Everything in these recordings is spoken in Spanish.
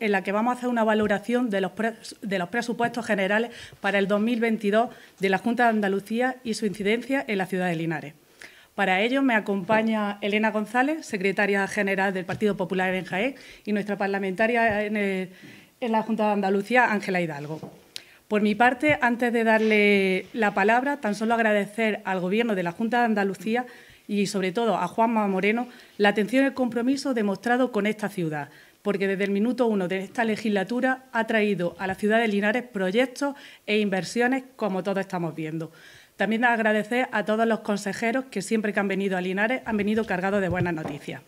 en la que vamos a hacer una valoración de los, presupuestos generales para el 2022 de la Junta de Andalucía y su incidencia en la ciudad de Linares. Para ello me acompaña Elena González, secretaria general del Partido Popular en Jaén, y nuestra parlamentaria en, en, la Junta de Andalucía, Ángela Hidalgo. Por mi parte, antes de darle la palabra, tan solo agradecer al Gobierno de la Junta de Andalucía y, sobre todo, a Juanma Moreno la atención y el compromiso demostrado con esta ciudad, porque desde el minuto uno de esta legislatura ha traído a la ciudad de Linares proyectos e inversiones como todos estamos viendo. También agradecer a todos los consejeros que siempre que han venido a Linares han venido cargados de buenas noticias.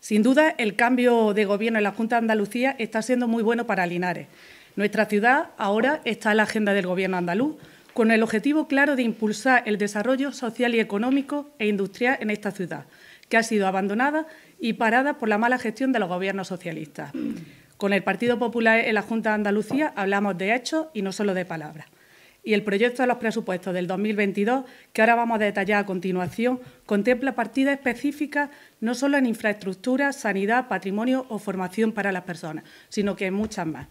Sin duda, el cambio de gobierno en la Junta de Andalucía está siendo muy bueno para Linares. Nuestra ciudad ahora está en la agenda del Gobierno andaluz, con el objetivo claro de impulsar el desarrollo social y económico e industrial en esta ciudad que ha sido abandonada y parada por la mala gestión de los gobiernos socialistas. Con el Partido Popular en la Junta de Andalucía hablamos de hechos y no solo de palabras. Y el proyecto de los presupuestos del 2022, que ahora vamos a detallar a continuación, contempla partidas específicas no solo en infraestructura, sanidad, patrimonio o formación para las personas, sino que en muchas más.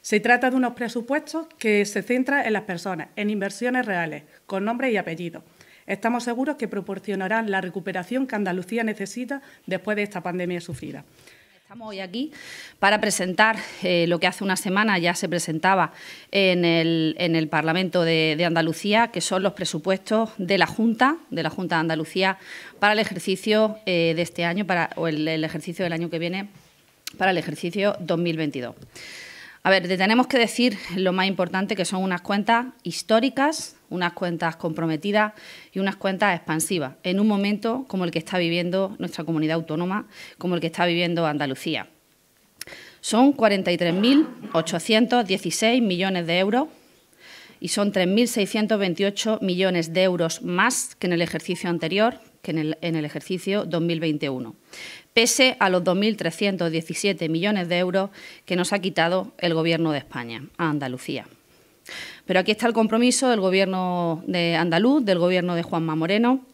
Se trata de unos presupuestos que se centran en las personas, en inversiones reales, con nombre y apellido estamos seguros que proporcionarán la recuperación que Andalucía necesita después de esta pandemia sufrida. Estamos hoy aquí para presentar eh, lo que hace una semana ya se presentaba en el, Parlamento de, Andalucía, que son los presupuestos de la Junta, de la Junta de Andalucía, para el ejercicio eh, de este año, o el, el ejercicio del año que viene, para el ejercicio 2022. A ver, tenemos que decir lo más importante, que son unas cuentas históricas unas cuentas comprometidas y unas cuentas expansivas, en un momento como el que está viviendo nuestra comunidad autónoma, como el que está viviendo Andalucía. Son 43.816 millones de euros y son 3.628 millones de euros más que en el ejercicio anterior, que en el, en el ejercicio 2021, pese a los 2.317 millones de euros que nos ha quitado el Gobierno de España a Andalucía. Pero aquí está el compromiso del Gobierno de andaluz, del Gobierno de Juanma Moreno.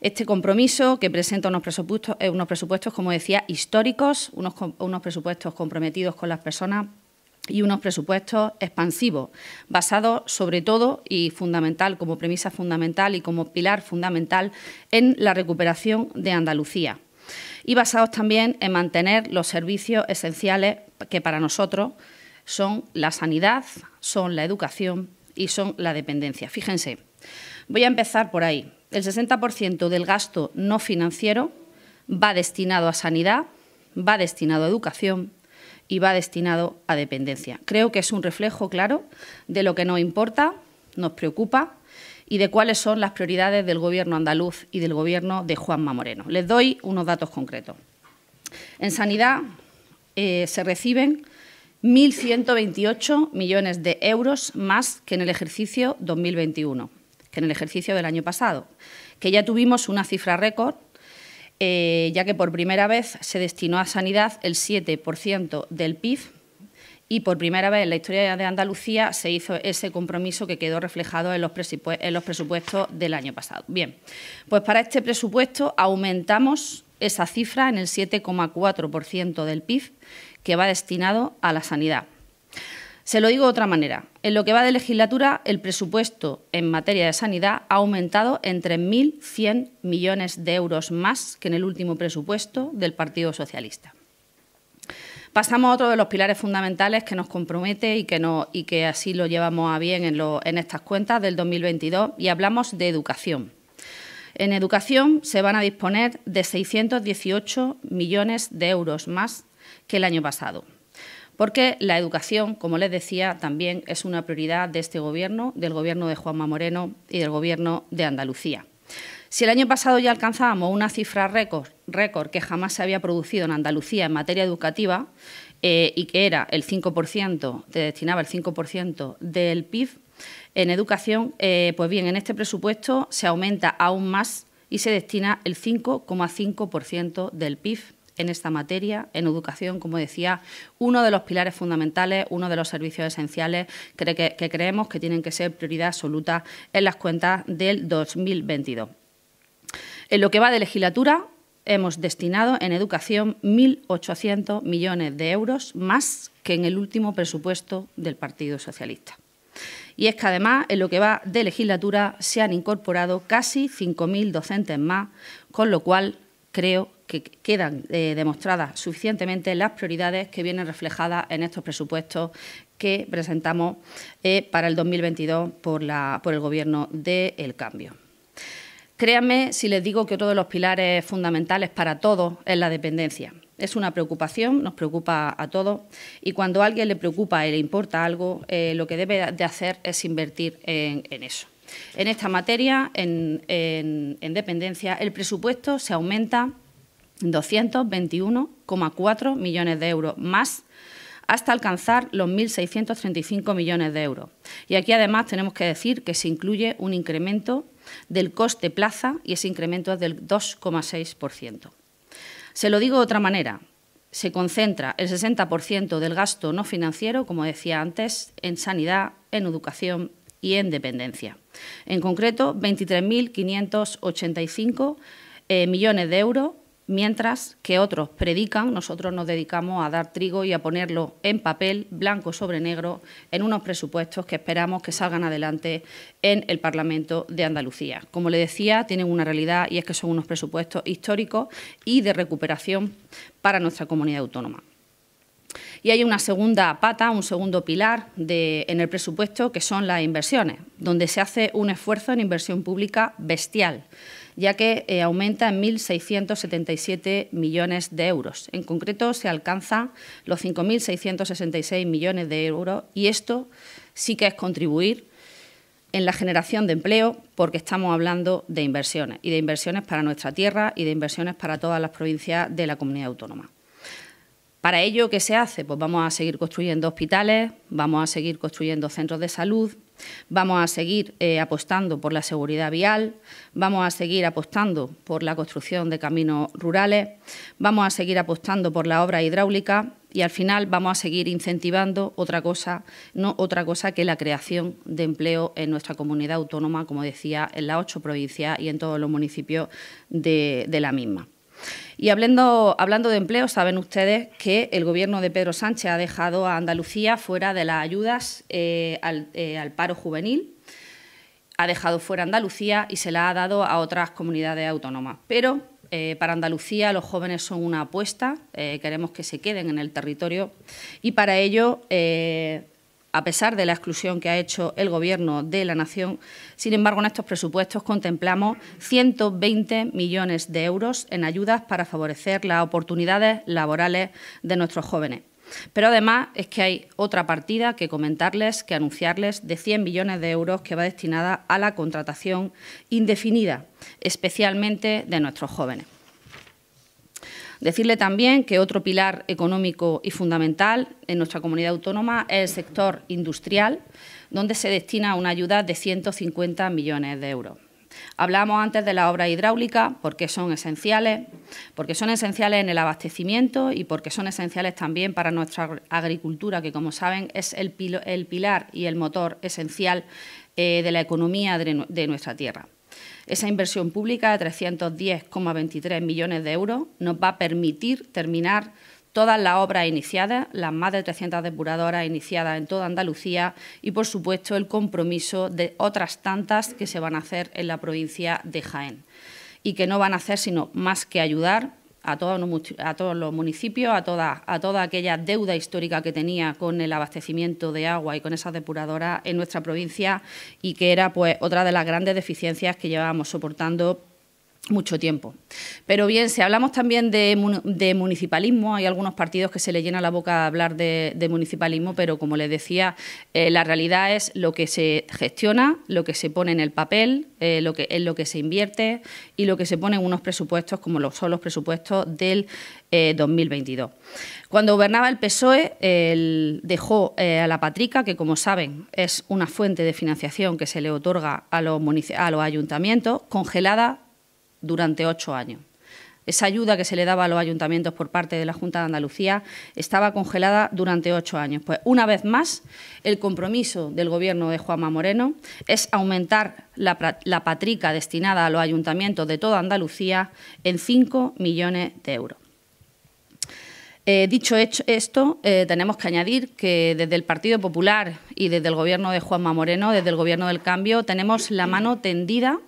Este compromiso que presenta unos presupuestos, eh, unos presupuestos como decía, históricos, unos, unos presupuestos comprometidos con las personas y unos presupuestos expansivos, basados sobre todo y fundamental, como premisa fundamental y como pilar fundamental, en la recuperación de Andalucía y basados también en mantener los servicios esenciales que para nosotros son la sanidad, son la educación y son la dependencia. Fíjense, voy a empezar por ahí. El 60% del gasto no financiero va destinado a sanidad, va destinado a educación y va destinado a dependencia. Creo que es un reflejo claro de lo que nos importa, nos preocupa y de cuáles son las prioridades del Gobierno andaluz y del Gobierno de Juanma Moreno. Les doy unos datos concretos. En sanidad eh, se reciben 1.128 millones de euros más que en el ejercicio 2021, que en el ejercicio del año pasado, que ya tuvimos una cifra récord, eh, ya que por primera vez se destinó a sanidad el 7% del PIB y por primera vez en la historia de Andalucía se hizo ese compromiso que quedó reflejado en los, en los presupuestos del año pasado. Bien, pues para este presupuesto aumentamos esa cifra en el 7,4% del PIB que va destinado a la sanidad. Se lo digo de otra manera. En lo que va de legislatura, el presupuesto en materia de sanidad ha aumentado en 1.100 millones de euros más que en el último presupuesto del Partido Socialista. Pasamos a otro de los pilares fundamentales que nos compromete y que, así lo llevamos a bien en, en estas cuentas del 2022 y hablamos de educación. En educación se van a disponer de 618 millones de euros más que el año pasado. Porque la educación, como les decía, también es una prioridad de este Gobierno, del Gobierno de Juanma Moreno y del Gobierno de Andalucía. Si el año pasado ya alcanzábamos una cifra récord, récord que jamás se había producido en Andalucía en materia educativa eh, y que era el 5%, te destinaba el 5% del PIB en educación, eh, pues bien, en este presupuesto se aumenta aún más y se destina el 5,5% del PIB en esta materia, en educación, como decía, uno de los pilares fundamentales, uno de los servicios esenciales que, creemos que tienen que ser prioridad absoluta en las cuentas del 2022. En lo que va de legislatura, hemos destinado en educación 1.800 millones de euros más que en el último presupuesto del Partido Socialista. Y es que además, en lo que va de legislatura, se han incorporado casi 5.000 docentes más, con lo cual creo que quedan eh, demostradas suficientemente las prioridades que vienen reflejadas en estos presupuestos que presentamos eh, para el 2022 por, por el Gobierno del Cambio. Créanme si les digo que otro de los pilares fundamentales para todos es la dependencia. Es una preocupación, nos preocupa a todos y cuando a alguien le preocupa y le importa algo, eh, lo que debe de hacer es invertir en eso. En esta materia, en, dependencia, el presupuesto se aumenta 221,4 millones de euros más hasta alcanzar los 1.635 millones de euros. Y aquí además tenemos que decir que se incluye un incremento del coste plaza y ese incremento es del 2,6%. Se lo digo de otra manera, se concentra el 60% del gasto no financiero, como decía antes, en sanidad, en educación, y en dependencia. En concreto, 23.585 eh, millones de euros, mientras que otros predican, nosotros nos dedicamos a dar trigo y a ponerlo en papel, blanco sobre negro, en unos presupuestos que esperamos que salgan adelante en el Parlamento de Andalucía. Como le decía, tienen una realidad y es que son unos presupuestos históricos y de recuperación para nuestra comunidad autónoma. Y hay una segunda pata, un segundo pilar en el presupuesto, que son las inversiones, donde se hace un esfuerzo en inversión pública bestial ya que eh, aumenta en 1.677 millones de euros. En concreto, se alcanza los 5.666 millones de euros y esto sí que es contribuir en la generación de empleo, porque estamos hablando de inversiones, y de inversiones para nuestra tierra y de inversiones para todas las provincias de la comunidad autónoma. Para ello, ¿qué se hace? Pues vamos a seguir construyendo hospitales, vamos a seguir construyendo centros de salud, vamos a seguir eh, apostando por la seguridad vial, vamos a seguir apostando por la construcción de caminos rurales, vamos a seguir apostando por la obra hidráulica y al final vamos a seguir incentivando otra cosa, no otra cosa que la creación de empleo en nuestra comunidad autónoma, como decía, en las ocho provincias y en todos los municipios de la misma. Y hablando, de empleo, saben ustedes que el Gobierno de Pedro Sánchez ha dejado a Andalucía fuera de las ayudas eh, eh, al, paro juvenil, ha dejado fuera Andalucía y se la ha dado a otras comunidades autónomas. Pero eh, para Andalucía los jóvenes son una apuesta, queremos que se queden en el territorio y para ello a pesar de la exclusión que ha hecho el Gobierno de la Nación. Sin embargo, en estos presupuestos contemplamos 120 millones de euros en ayudas para favorecer las oportunidades laborales de nuestros jóvenes. Pero además es que hay otra partida que comentarles, que anunciarles, de 100 millones de euros que va destinada a la contratación indefinida, especialmente de nuestros jóvenes. Decirle también que otro pilar económico y fundamental en nuestra comunidad autónoma es el sector industrial, donde se destina una ayuda de 150 millones de euros. Hablamos antes de las obra hidráulica, porque son esenciales, porque son esenciales en el abastecimiento y porque son esenciales también para nuestra agricultura, que como saben es el, pilar y el motor esencial eh, de la economía de nuestra tierra. Esa inversión pública de 310,23 millones de euros nos va a permitir terminar todas las obras iniciadas, las más de 300 depuradoras iniciadas en toda Andalucía y, por supuesto, el compromiso de otras tantas que se van a hacer en la provincia de Jaén y que no van a hacer sino más que ayudar a todos, los municipios, a toda, a toda aquella deuda histórica que tenía con el abastecimiento de agua y con esas depuradoras en nuestra provincia y que era pues otra de las grandes deficiencias que llevábamos soportando mucho tiempo. Pero bien, si hablamos también de, municipalismo, hay algunos partidos que se le llena la boca a hablar de, municipalismo, pero como les decía, eh, la realidad es lo que se gestiona, lo que se pone en el papel, eh, lo que, es lo que se invierte y lo que se pone en unos presupuestos, como lo son los presupuestos del 2022. Eh, Cuando gobernaba el PSOE, dejó a la Patrica, que como saben es una fuente de financiación que se le otorga a a los ayuntamientos, congelada durante ocho años. Esa ayuda que se le daba a los ayuntamientos por parte de la Junta de Andalucía estaba congelada durante ocho años. Pues una vez más, el compromiso del Gobierno de Juanma Moreno es aumentar la, patrica destinada a los ayuntamientos de toda Andalucía en cinco millones de euros. Eh, dicho hecho esto, eh, tenemos que añadir que desde el Partido Popular y desde el Gobierno de Juanma Moreno, desde el Gobierno del Cambio, tenemos la mano tendida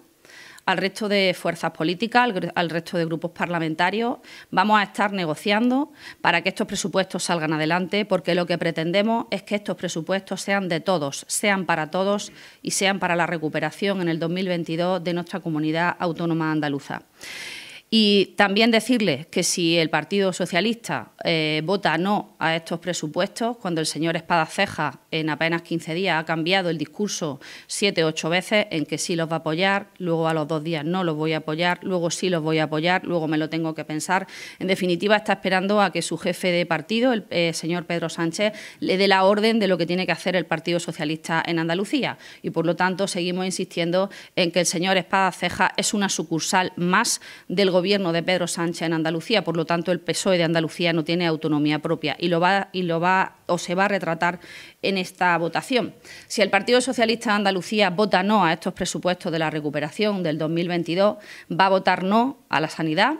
al resto de fuerzas políticas, al, resto de grupos parlamentarios. Vamos a estar negociando para que estos presupuestos salgan adelante, porque lo que pretendemos es que estos presupuestos sean de todos, sean para todos y sean para la recuperación en el 2022 de nuestra comunidad autónoma andaluza. Y también decirle que si el Partido Socialista eh, vota no a estos presupuestos, cuando el señor Espada Ceja en apenas 15 días ha cambiado el discurso siete ocho veces en que sí los va a apoyar, luego a los dos días no los voy a apoyar, luego sí los voy a apoyar, luego me lo tengo que pensar. En definitiva, está esperando a que su jefe de partido, el eh, señor Pedro Sánchez, le dé la orden de lo que tiene que hacer el Partido Socialista en Andalucía. Y, por lo tanto, seguimos insistiendo en que el señor Espada Ceja es una sucursal más del gobierno gobierno de Pedro Sánchez en Andalucía, por lo tanto el PSOE de Andalucía no tiene autonomía propia y lo va va o se va a retratar en esta votación. Si el Partido Socialista de Andalucía vota no a estos presupuestos de la recuperación del 2022, va a votar no a la sanidad,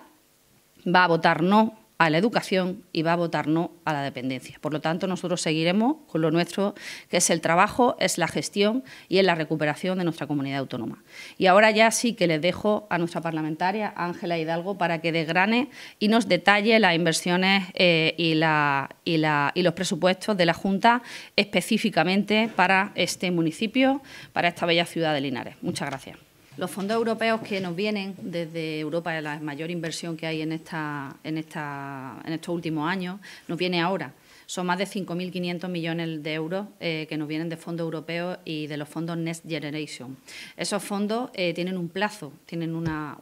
va a votar no a la educación y va a votar no a la dependencia. Por lo tanto, nosotros seguiremos con lo nuestro, que es el trabajo, es la gestión y es la recuperación de nuestra comunidad autónoma. Y ahora ya sí que les dejo a nuestra parlamentaria, Ángela Hidalgo, para que desgrane y nos detalle las inversiones eh, y los presupuestos de la Junta específicamente para este municipio, para esta bella ciudad de Linares. Muchas gracias. Los fondos europeos que nos vienen desde Europa, es la mayor inversión que hay en, en, esta, en estos últimos años, nos viene ahora. Son más de 5.500 millones de euros eh, que nos vienen de fondos europeos y de los fondos Next Generation. Esos fondos eh, tienen un plazo, tienen una,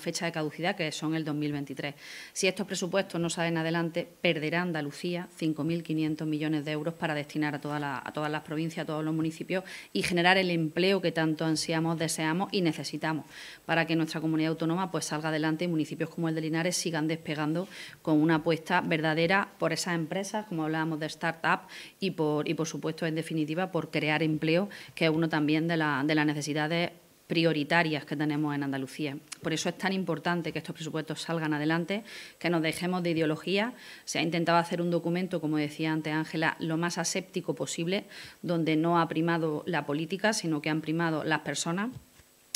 fecha de caducidad que son el 2023. Si estos presupuestos no salen adelante, perderá Andalucía 5.500 millones de euros para destinar a, a todas las provincias, a todos los municipios y generar el empleo que tanto ansiamos, deseamos y necesitamos para que nuestra comunidad autónoma pues salga adelante y municipios como el de Linares sigan despegando con una apuesta verdadera por esas empresas como hablábamos de startup, y por, y por supuesto, en definitiva, por crear empleo, que es uno también de, de las necesidades prioritarias que tenemos en Andalucía. Por eso es tan importante que estos presupuestos salgan adelante, que nos dejemos de ideología. Se ha intentado hacer un documento, como decía antes Ángela, lo más aséptico posible, donde no ha primado la política, sino que han primado las personas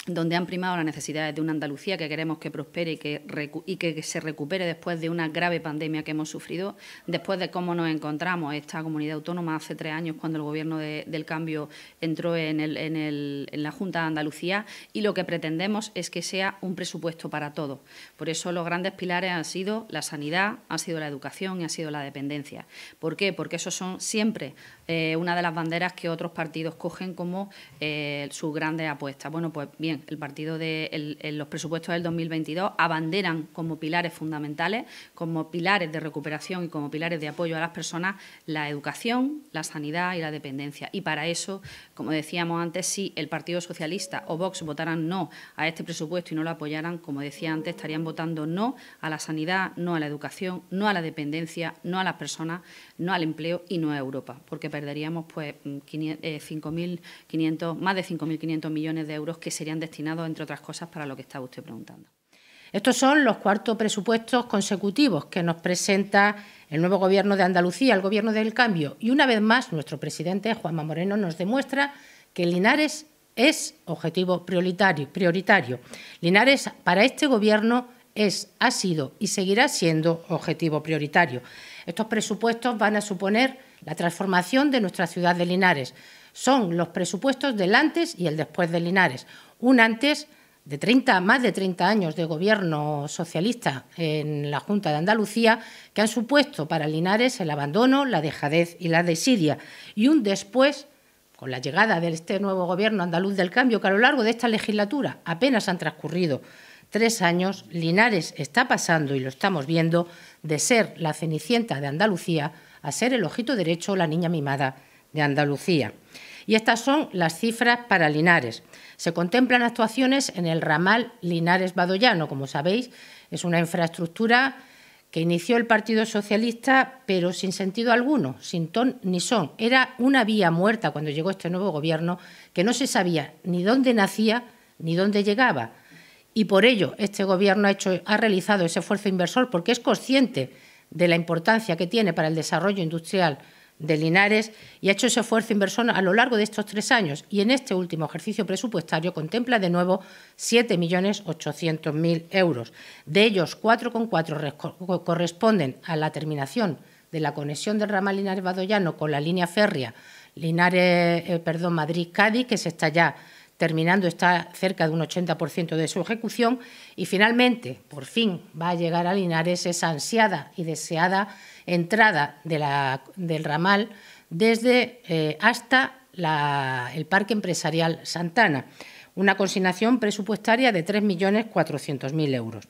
donde han primado las necesidades de una Andalucía que queremos que prospere y que, se recupere después de una grave pandemia que hemos sufrido, después de cómo nos encontramos esta comunidad autónoma hace tres años cuando el Gobierno del Cambio entró en, en la Junta de Andalucía y lo que pretendemos es que sea un presupuesto para todos. Por eso los grandes pilares han sido la sanidad, ha sido la educación y ha sido la dependencia. ¿Por qué? Porque esos son siempre eh, una de las banderas que otros partidos cogen como eh, sus grandes apuestas. Bueno, pues bien, el partido de los presupuestos del 2022 abanderan como pilares fundamentales, como pilares de recuperación y como pilares de apoyo a las personas la educación, la sanidad y la dependencia. Y para eso, como decíamos antes, si el Partido Socialista o Vox votaran no a este presupuesto y no lo apoyaran, como decía antes, estarían votando no a la sanidad, no a la educación, no a la dependencia, no a las personas, no al empleo y no a Europa. Porque perderíamos pues mm, eh, más de 5.500 millones de euros que serían destinados, entre otras cosas, para lo que estaba usted preguntando. Estos son los cuartos presupuestos consecutivos que nos presenta el nuevo Gobierno de Andalucía, el Gobierno del Cambio. Y una vez más, nuestro presidente, Juanma Moreno, nos demuestra que Linares es objetivo prioritario. prioritario. Linares, para este Gobierno, es, ha sido y seguirá siendo objetivo prioritario. Estos presupuestos van a suponer la transformación de nuestra ciudad de Linares. Son los presupuestos del antes y el después de Linares. Un antes de 30, más de 30 años de gobierno socialista en la Junta de Andalucía, que han supuesto para Linares el abandono, la dejadez y la desidia, y un después, con la llegada de este nuevo gobierno andaluz del cambio, que a lo largo de esta legislatura apenas han transcurrido tres años, Linares está pasando, y lo estamos viendo, de ser la cenicienta de Andalucía a ser el ojito derecho la niña mimada de Andalucía. Y estas son las cifras para Linares. Se contemplan actuaciones en el ramal Linares-Badollano. Como sabéis, es una infraestructura que inició el Partido Socialista, pero sin sentido alguno, sin ton ni son. Era una vía muerta cuando llegó este nuevo gobierno que no se sabía ni dónde nacía ni dónde llegaba. Y por ello este gobierno ha, hecho, ha realizado ese esfuerzo inversor porque es consciente de la importancia que tiene para el desarrollo industrial de Linares y ha hecho ese esfuerzo inversor a lo largo de estos tres años y en este último ejercicio presupuestario contempla de nuevo 7.800.000 euros. De ellos, 4,4 corresponden a la terminación de la conexión del ramal Linares-Badollano con la línea férrea Linares, eh, perdón, Madrid-Cádiz, que se está ya terminando está cerca de un 80% de su ejecución y finalmente, por fin, va a llegar a Linares esa ansiada y deseada entrada del ramal desde eh, hasta el Parque Empresarial Santana, una consignación presupuestaria de 3.400.000 euros.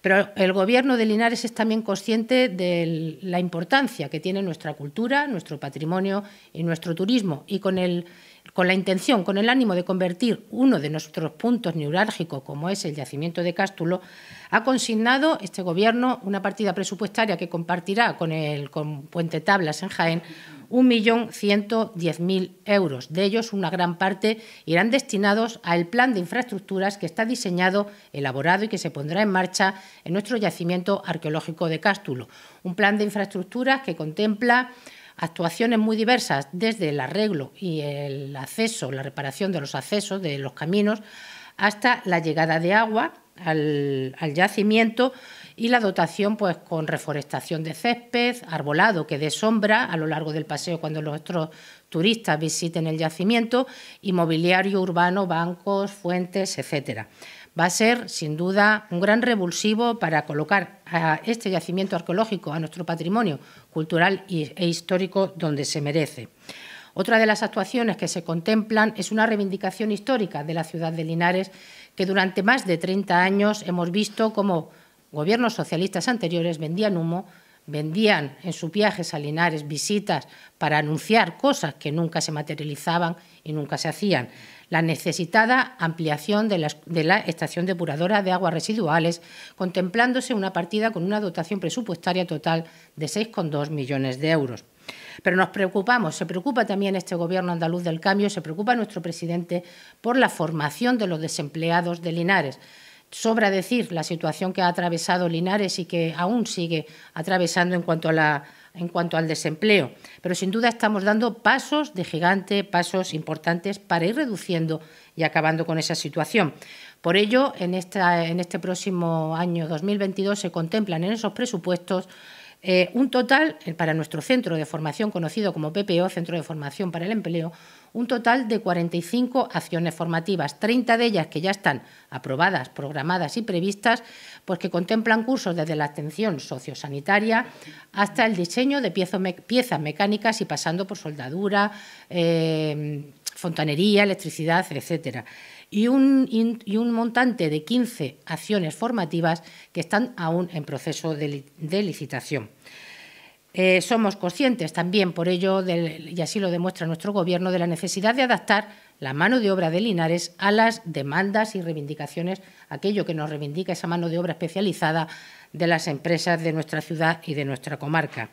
Pero el Gobierno de Linares es también consciente de la importancia que tiene nuestra cultura, nuestro patrimonio y nuestro turismo. Y con el con la intención, con el ánimo de convertir uno de nuestros puntos neurálgicos, como es el yacimiento de Cástulo, ha consignado este Gobierno una partida presupuestaria que compartirá con, el, Puente Tablas en Jaén 1.110.000 euros. De ellos, una gran parte irán destinados al plan de infraestructuras que está diseñado, elaborado y que se pondrá en marcha en nuestro yacimiento arqueológico de Cástulo. Un plan de infraestructuras que contempla actuaciones muy diversas, desde el arreglo y el acceso, la reparación de los accesos, de los caminos, hasta la llegada de agua al, yacimiento y la dotación pues con reforestación de césped, arbolado que dé sombra a lo largo del paseo cuando nuestros turistas visiten el yacimiento, inmobiliario urbano, bancos, fuentes, etcétera. Va a ser sin duda un gran revulsivo para colocar a este yacimiento arqueológico, a nuestro patrimonio, cultural e histórico donde se merece. Otra de las actuaciones que se contemplan es una reivindicación histórica de la ciudad de Linares que durante más de 30 años hemos visto cómo gobiernos socialistas anteriores vendían humo, vendían en sus viajes a Linares visitas para anunciar cosas que nunca se materializaban y nunca se hacían la necesitada ampliación de la, estación depuradora de aguas residuales, contemplándose una partida con una dotación presupuestaria total de 6,2 millones de euros. Pero nos preocupamos, se preocupa también este Gobierno andaluz del cambio, se preocupa nuestro presidente por la formación de los desempleados de Linares. Sobra decir la situación que ha atravesado Linares y que aún sigue atravesando en cuanto a la en cuanto al desempleo, pero sin duda estamos dando pasos de gigante, pasos importantes para ir reduciendo y acabando con esa situación. Por ello, en, este próximo año 2022 se contemplan en esos presupuestos eh, un total, eh, para nuestro centro de formación conocido como PPO, Centro de Formación para el Empleo, un total de 45 acciones formativas, 30 de ellas que ya están aprobadas, programadas y previstas, pues que contemplan cursos desde la atención sociosanitaria hasta el diseño de piezas mecánicas y pasando por soldadura, eh, fontanería, electricidad, etcétera y un, montante de 15 acciones formativas que están aún en proceso de, licitación. Eh, somos conscientes también, por ello, y así lo demuestra nuestro Gobierno, de la necesidad de adaptar la mano de obra de Linares a las demandas y reivindicaciones, aquello que nos reivindica esa mano de obra especializada de las empresas de nuestra ciudad y de nuestra comarca.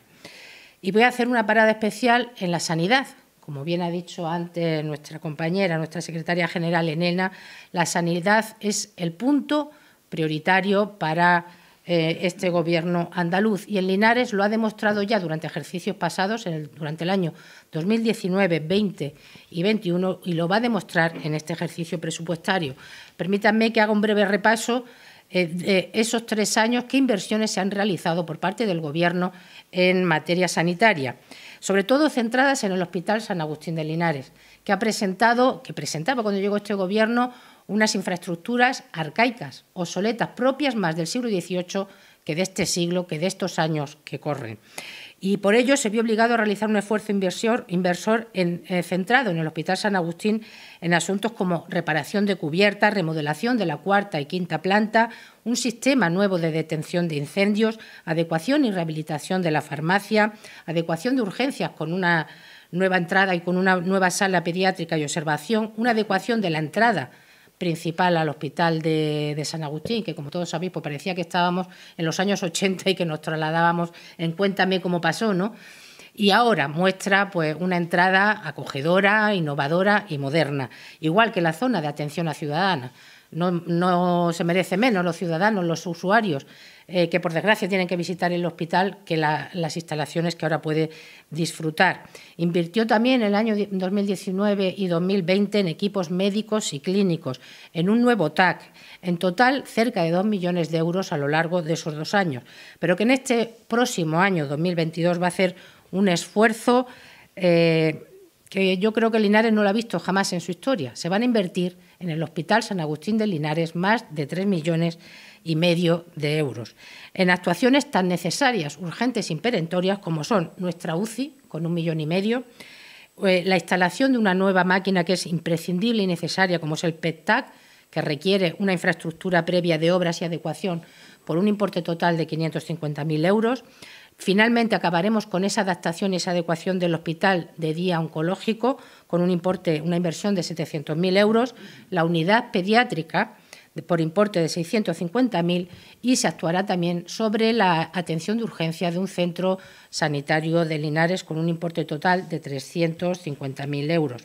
Y voy a hacer una parada especial en la sanidad, como bien ha dicho antes nuestra compañera, nuestra secretaria general Elena, la sanidad es el punto prioritario para eh, este gobierno andaluz y en Linares lo ha demostrado ya durante ejercicios pasados, en durante el año 2019, 20 y 21 y lo va a demostrar en este ejercicio presupuestario. Permítanme que haga un breve repaso eh, de esos tres años, qué inversiones se han realizado por parte del Gobierno en materia sanitaria sobre todo centradas en el Hospital San Agustín de Linares, que ha presentado, que presentaba cuando llegó este gobierno unas infraestructuras arcaicas, obsoletas, propias más del siglo XVIII que de este siglo, que de estos años que corren y por ello se vio obligado a realizar un esfuerzo inversor, eh, centrado en el Hospital San Agustín en asuntos como reparación de cubiertas, remodelación de la cuarta y quinta planta, un sistema nuevo de detención de incendios, adecuación y rehabilitación de la farmacia, adecuación de urgencias con una nueva entrada y con una nueva sala pediátrica y observación, una adecuación de la entrada principal al hospital de, San Agustín, que como todos sabéis, pues parecía que estábamos en los años 80 y que nos trasladábamos en cuéntame cómo pasó, ¿no? Y ahora muestra pues, una entrada acogedora, innovadora y moderna, igual que la zona de atención a ciudadanos no, se merece menos los ciudadanos, los usuarios, eh, que por desgracia tienen que visitar el hospital, que las instalaciones que ahora puede disfrutar. Invirtió también en el año 2019 y 2020 en equipos médicos y clínicos, en un nuevo TAC, en total cerca de 2 millones de euros a lo largo de esos dos años, pero que en este próximo año, 2022, va a hacer un esfuerzo. Eh, que yo creo que Linares no lo ha visto jamás en su historia. Se van a invertir en el Hospital San Agustín de Linares más de 3 millones y medio de euros en actuaciones tan necesarias, urgentes y imperatorias... como son nuestra UCI, con un millón y medio, eh, la instalación de una nueva máquina que es imprescindible y necesaria, como es el PETAC, que requiere una infraestructura previa de obras y adecuación por un importe total de 550.000 euros, Finalmente acabaremos con esa adaptación y esa adecuación del hospital de día oncológico con una inversión de 700.000 euros, la unidad pediátrica por importe de 650.000 y se actuará también sobre la atención de urgencia de un centro sanitario de Linares con un importe total de 350.000 euros.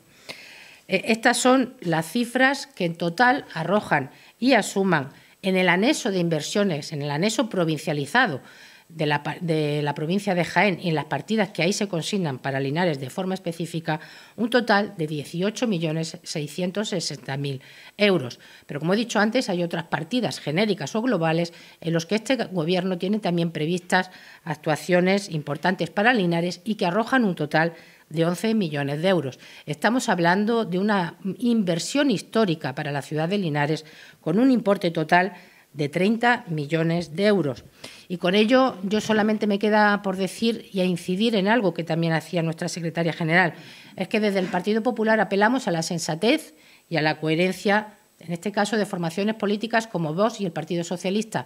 Eh, estas son las cifras que en total arrojan y asuman en el anexo de inversiones, en el anexo provincializado de la, provincia de Jaén y en las partidas que ahí se consignan para Linares de forma específica un total de 18.660.000 euros. Pero como he dicho antes, hay otras partidas genéricas o globales en las que este Gobierno tiene también previstas actuaciones importantes para Linares y que arrojan un total de 11 millones de euros. Estamos hablando de una inversión histórica para la ciudad de Linares con un importe total de 30 millones de euros. Y con ello yo solamente me queda por decir y a incidir en algo que también hacía nuestra secretaria general. Es que desde el Partido Popular apelamos a la sensatez y a la coherencia, en este caso de formaciones políticas como vos y el Partido Socialista,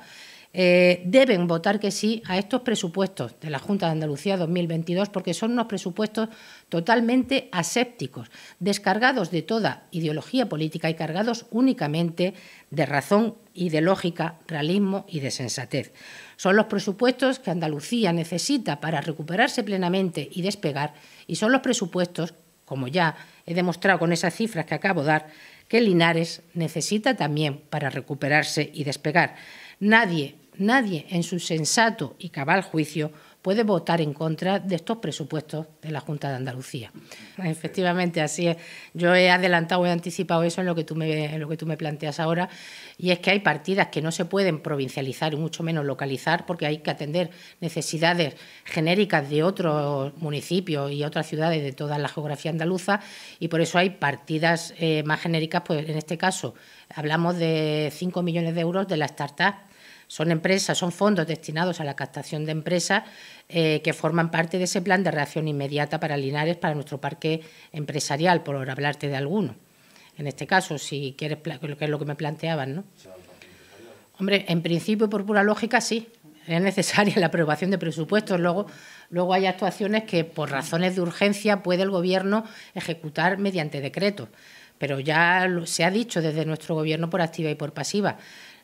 eh, deben votar que sí a estos presupuestos de la Junta de Andalucía 2022 porque son unos presupuestos totalmente asépticos, descargados de toda ideología política y cargados únicamente de razón y de lógica, realismo y de sensatez. Son los presupuestos que Andalucía necesita para recuperarse plenamente y despegar y son los presupuestos, como ya he demostrado con esas cifras que acabo de dar, que Linares necesita también para recuperarse y despegar. Nadie, nadie en su sensato y cabal juicio puede votar en contra de estos presupuestos de la Junta de Andalucía. Efectivamente, así es. Yo he adelantado, he anticipado eso en lo que tú me, planteas ahora, y es que hay partidas que no se pueden provincializar y mucho menos localizar porque hay que atender necesidades genéricas de otros municipios y otras ciudades de toda la geografía andaluza, y por eso hay partidas eh, más genéricas, pues en este caso hablamos de 5 millones de euros de la startup son empresas, son fondos destinados a la captación de empresas eh, que forman parte de ese plan de reacción inmediata para Linares, para nuestro parque empresarial, por hablarte de alguno. En este caso, si quieres, que es lo que me planteaban, ¿no? Hombre, en principio, por pura lógica, sí es necesaria la aprobación de presupuestos. Luego, luego hay actuaciones que por razones de urgencia puede el Gobierno ejecutar mediante decreto. Pero ya se ha dicho desde nuestro Gobierno por activa y por pasiva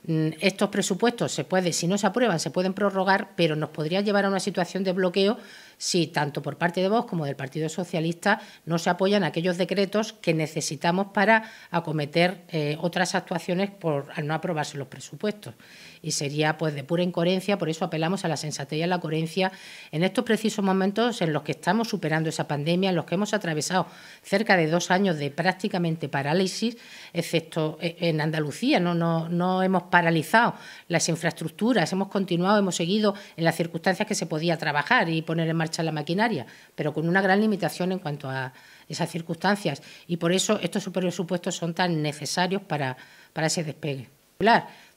Mm, estos presupuestos se puede, si no se aprueban, se pueden prorrogar, pero nos podría llevar a una situación de bloqueo si tanto por parte de vos como del Partido Socialista no se apoyan aquellos decretos que necesitamos para acometer eh, otras actuaciones por al no aprobarse los presupuestos. Y sería pues de pura incoherencia, por eso apelamos a la sensatez y a la coherencia en estos precisos momentos en los que estamos superando esa pandemia, en los que hemos atravesado cerca de dos años de prácticamente parálisis, excepto eh, en Andalucía, no, no, no hemos paralizado las infraestructuras, hemos continuado, hemos seguido en las circunstancias que se podía trabajar y poner en marcha marcha la maquinaria, pero con una gran limitación en cuanto a esas circunstancias. Y por eso estos presupuestos son tan necesarios para, para ese despegue.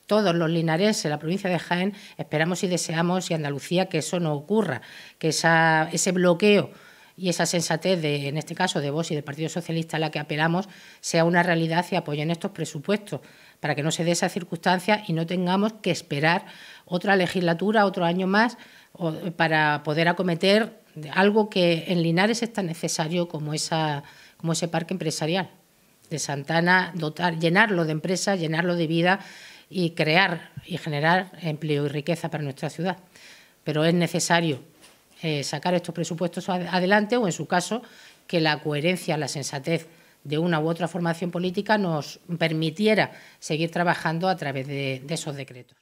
Todos los en la provincia de Jaén, esperamos y deseamos, y Andalucía, que eso no ocurra, que esa, ese bloqueo y esa sensatez, de, en este caso de vos y del Partido Socialista a la que apelamos, sea una realidad y apoyen estos presupuestos para que no se dé esa circunstancia y no tengamos que esperar otra legislatura, otro año más, para poder acometer algo que en Linares es tan necesario como, esa, como ese parque empresarial de Santana, dotar, llenarlo de empresas, llenarlo de vida y crear y generar empleo y riqueza para nuestra ciudad. Pero es necesario eh, sacar estos presupuestos adelante o, en su caso, que la coherencia, la sensatez de una u otra formación política nos permitiera seguir trabajando a través de, esos decretos.